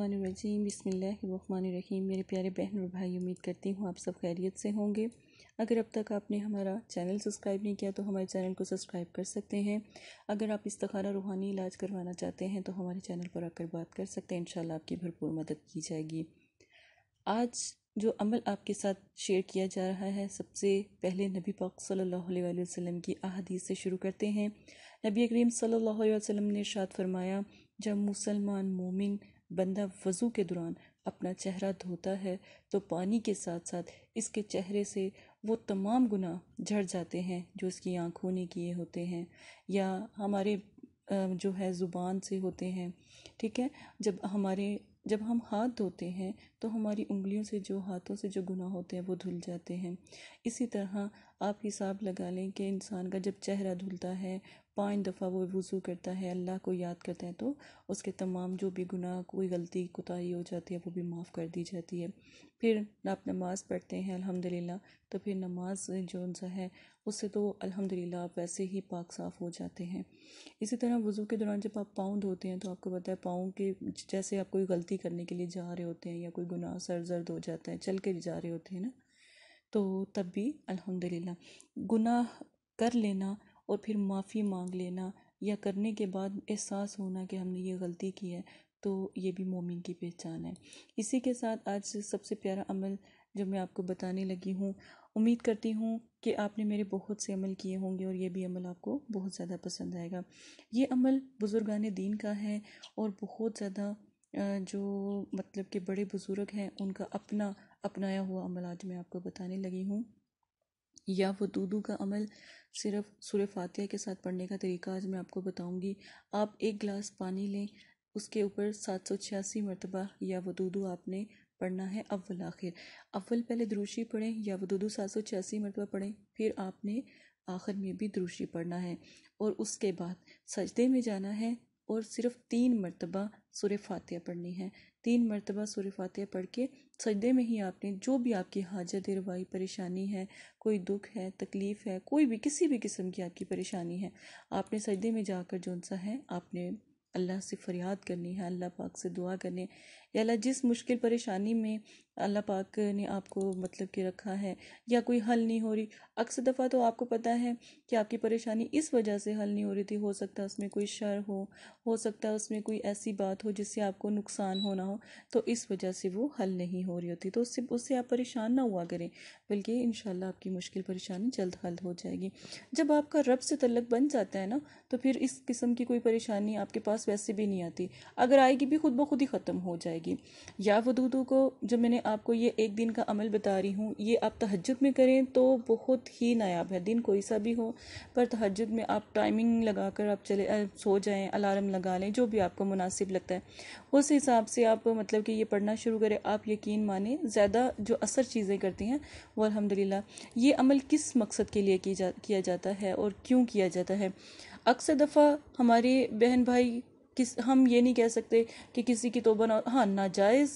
रजीम बसमीम मेरे प्यारे बहन और भाई उम्मीद करती हूँ आप सब खैरियत से होंगे अगर अब तक आपने हमारा चैनल सब्सक्राइब नहीं किया तो हमारे चैनल को सब्सक्राइब कर सकते हैं अगर आप इस्तखारा रूहानी इलाज करवाना चाहते हैं तो हमारे चैनल पर आकर बात कर सकते हैं इन आपकी भरपूर मदद की जाएगी आज जो अमल आपके साथ शेयर किया जा रहा है सबसे पहले नबी पाक सल्लल्लाहु अलैहि वसल्लम की अहदीत से शुरू करते हैं नबी करीम सल्लल्लाहु अलैहि वसल्लम ने शाद फरमाया जब मुसलमान मोमिन बंदा वज़ू के दौरान अपना चेहरा धोता है तो पानी के साथ साथ इसके चेहरे से वो तमाम गुना झड़ जाते हैं जो इसकी आँखों ने किए होते हैं या हमारे जो है ज़ुबान से होते हैं ठीक है जब हमारे जब हम हाथ धोते हैं तो हमारी उंगलियों से जो हाथों से जो गुनाह होते हैं वो धुल जाते हैं इसी तरह आप हिसाब लगा लें कि इंसान का जब चेहरा धुलता है पाँच दफ़ा वो वज़ू करता है अल्लाह को याद करता है तो उसके तमाम जो भी गुनाह कोई गलती कोताही हो जाती है वो भी माफ़ कर दी जाती है फिर आप नमाज़ पढ़ते हैं अल्हम्दुलिल्लाह तो फिर नमाज जो सा है उससे तो अल्हम्दुलिल्लाह आप वैसे ही पाक साफ़ हो जाते हैं इसी तरह वज़ू के दौरान जब आप पाँव धोते हैं तो आपको पता है पाँव के जैसे आप कोई गलती मस्ती करने के लिए जा रहे होते हैं या कोई गुनाह सर जर्द हो जाता है चल के भी जा रहे होते हैं ना तो तब भी अल्हम्दुलिल्लाह गुनाह कर लेना और फिर माफ़ी मांग लेना या करने के बाद एहसास होना कि हमने ये गलती की है तो ये भी मोमिन की पहचान है इसी के साथ आज सबसे प्यारा अमल जो मैं आपको बताने लगी हूँ उम्मीद करती हूँ कि आपने मेरे बहुत से अमल किए होंगे और ये भी अमल आपको बहुत ज़्यादा पसंद आएगा ये अमल बुज़ुर्गान दीन का है और बहुत ज़्यादा जो मतलब के बड़े बुज़ुर्ग हैं उनका अपना अपनाया हुआ अमल आज मैं आपको बताने लगी हूँ या वो दूदू का अमल सिर्फ सुर फातह के साथ पढ़ने का तरीका आज मैं आपको बताऊँगी आप एक गिलास पानी लें उसके ऊपर सात सौ छियासी मरतबा या दूदू आपने पढ़ना है अव्वल आखिर अव्वल पहले द्रूशी पढ़ें या दूदू सात सौ छियासी मरतबा पढ़ें फिर आपने आखिर में भी द्रूशी पढ़ना है और उसके बाद सजदे में जाना है और सिर्फ तीन मरतबा सुर फातह पढ़नी है तीन मरतबा सुर फातह पढ़ के सजदे में ही आपने जो भी आपकी हाजत रवाई परेशानी है कोई दुख है तकलीफ़ है कोई भी किसी भी किस्म की आपकी परेशानी है आपने सजदे में जाकर जोन सा है आपने अल्लाह से फरियाद करनी है अल्लाह पाक से दुआ करनी है या अल्लाह जिस मुश्किल परेशानी में अल्लाह पाक ने आपको मतलब कि रखा है या कोई हल नहीं हो रही अक्सर दफ़ा तो आपको पता है कि आपकी परेशानी इस वजह से हल नहीं हो रही थी हो सकता है उसमें कोई शर हो हो सकता है उसमें कोई ऐसी बात हो जिससे आपको नुकसान होना हो तो इस वजह से वो हल नहीं हो रही होती तो उससे उससे आप परेशान ना हुआ करें बल्कि इन आपकी मुश्किल परेशानी जल्द हल हो जाएगी जब आपका रब से तलक बन जाता है ना तो फिर इस किस्म की कोई परेशानी आपके पास वैसे भी नहीं आती अगर आएगी भी खुद ब खुद ही ख़त्म हो जाएगी जाएगी या वदूदू को जो मैंने आपको ये एक दिन का अमल बता रही हूँ ये आप तहजद में करें तो बहुत ही नायाब है दिन कोई सा भी हो पर तहजद में आप टाइमिंग लगा कर आप चले सो जाएँ अलार्म लगा लें जो भी आपको मुनासिब लगता है उस हिसाब से आप मतलब कि ये पढ़ना शुरू करें आप यकीन माने ज़्यादा जो असर चीज़ें करती हैं वो अलहमदिल्ला ये अमल किस मकसद के लिए की जा किया जाता है और क्यों किया जाता है अक्सर दफ़ा हमारे बहन भाई किस हम ये नहीं कह सकते कि किसी की तोबा ना हाँ नाजायज़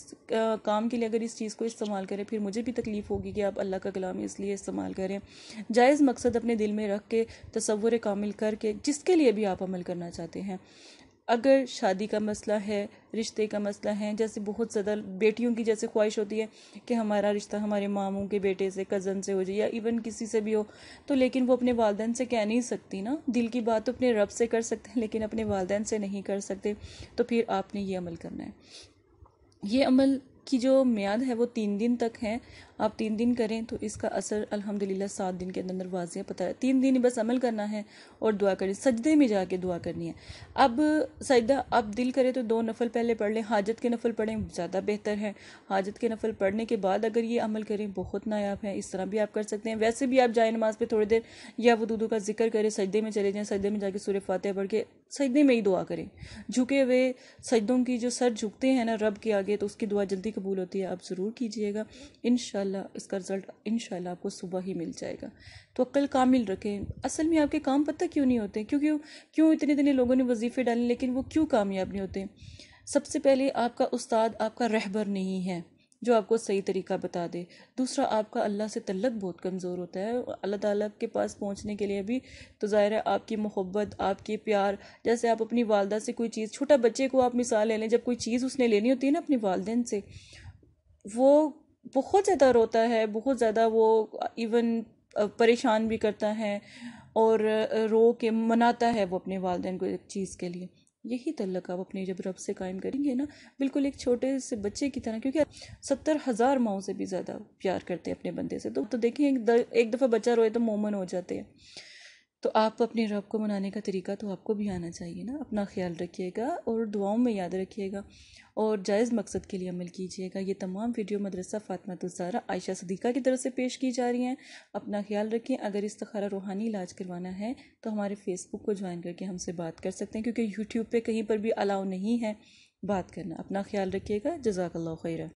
काम के लिए अगर इस चीज़ को इस्तेमाल करें फिर मुझे भी तकलीफ़ होगी कि आप अल्लाह का कलाम इसलिए इस्तेमाल करें जायज़ मकसद अपने दिल में रख के तस्वुर कामिल करके जिसके लिए भी आप अमल करना चाहते हैं अगर शादी का मसला है रिश्ते का मसला है जैसे बहुत ज़्यादा बेटियों की जैसे ख्वाहिश होती है कि हमारा रिश्ता हमारे मामों के बेटे से कज़न से हो जाए या इवन किसी से भी हो तो लेकिन वो अपने वालदेन से कह नहीं सकती ना दिल की बात तो अपने रब से कर सकते हैं लेकिन अपने वालदेन से नहीं कर सकते तो फिर आपने ये अमल करना है ये अमल की जो म्याद है वो तीन दिन तक है आप तीन दिन करें तो इसका असर अल्हम्दुलिल्लाह सात दिन के अंदर वाजिया पता है तीन दिन बस अमल करना है और दुआ करनी सजदे में जाके दुआ करनी है अब सजदा अब दिल करें तो दो नफल पहले पढ़ लें हाजत के नफल पढ़ें ज़्यादा बेहतर है हाजत के नफल पढ़ने के बाद अगर ये अमल करें बहुत नायाब है इस तरह भी आप कर सकते हैं वैसे भी आप जाए नमाज पर थोड़ी देर या वदूदू का जिक्र करें सजदे में चले जाएँ सजदे में जाके सूर्य फातह पढ़ के सजदे में ही दुआ करें झुके हुए सजदों की जो सर झुकते हैं ना रब के आगे तो उसकी दुआ जल्दी कबूल होती है आप ज़रूर कीजिएगा इन इसका रिज़ल्ट इन आपको सुबह ही मिल जाएगा तो अक्ल कामिल रखें असल में आपके काम पता क्यों नहीं होते क्योंकि क्यों इतने इतने लोगों ने वजीफ़े डाले लेकिन वो क्यों कामयाब नहीं होते सबसे पहले आपका उस्ताद आपका रहबर नहीं है जो आपको सही तरीका बता दे दूसरा आपका अल्लाह से तल्लक बहुत कमज़ोर होता है अल्लाह ताला के पास पहुंचने के लिए भी तो ज़ाहिर है आपकी मोहब्बत आपके प्यार जैसे आप अपनी वालदा से कोई चीज़ छोटा बच्चे को आप मिसाल ले लें जब कोई चीज़ उसने लेनी होती है ना अपने वालदेन से वो बहुत ज़्यादा रोता है बहुत ज़्यादा वो इवन परेशान भी करता है और रो के मनाता है वो अपने वालदेन को एक चीज़ के लिए यही तल्लक आप अपने जब रब से कायम करेंगे ना बिल्कुल एक छोटे से बच्चे की तरह क्योंकि सत्तर हज़ार माओ से भी ज़्यादा प्यार करते हैं अपने बंदे से तो तो देखिए एक, दफ़ा बच्चा रोए तो मोमन हो जाते हैं तो आप अपने रब को मनाने का तरीका तो आपको भी आना चाहिए ना अपना ख्याल रखिएगा और दुआओं में याद रखिएगा और जायज़ मकसद के लिए अमल कीजिएगा ये तमाम वीडियो मदरसा फ़ातमा तुसारा आयशा सदीक़ा की तरफ से पेश की जा रही हैं अपना ख्याल रखें अगर इस तखारा रूहानी इलाज करवाना है तो हमारे फेसबुक को ज्वाइन करके हमसे बात कर सकते हैं क्योंकि यूट्यूब पर कहीं पर भी अलाउ नहीं है बात करना अपना ख्याल रखिएगा जजाकल्ला खैरा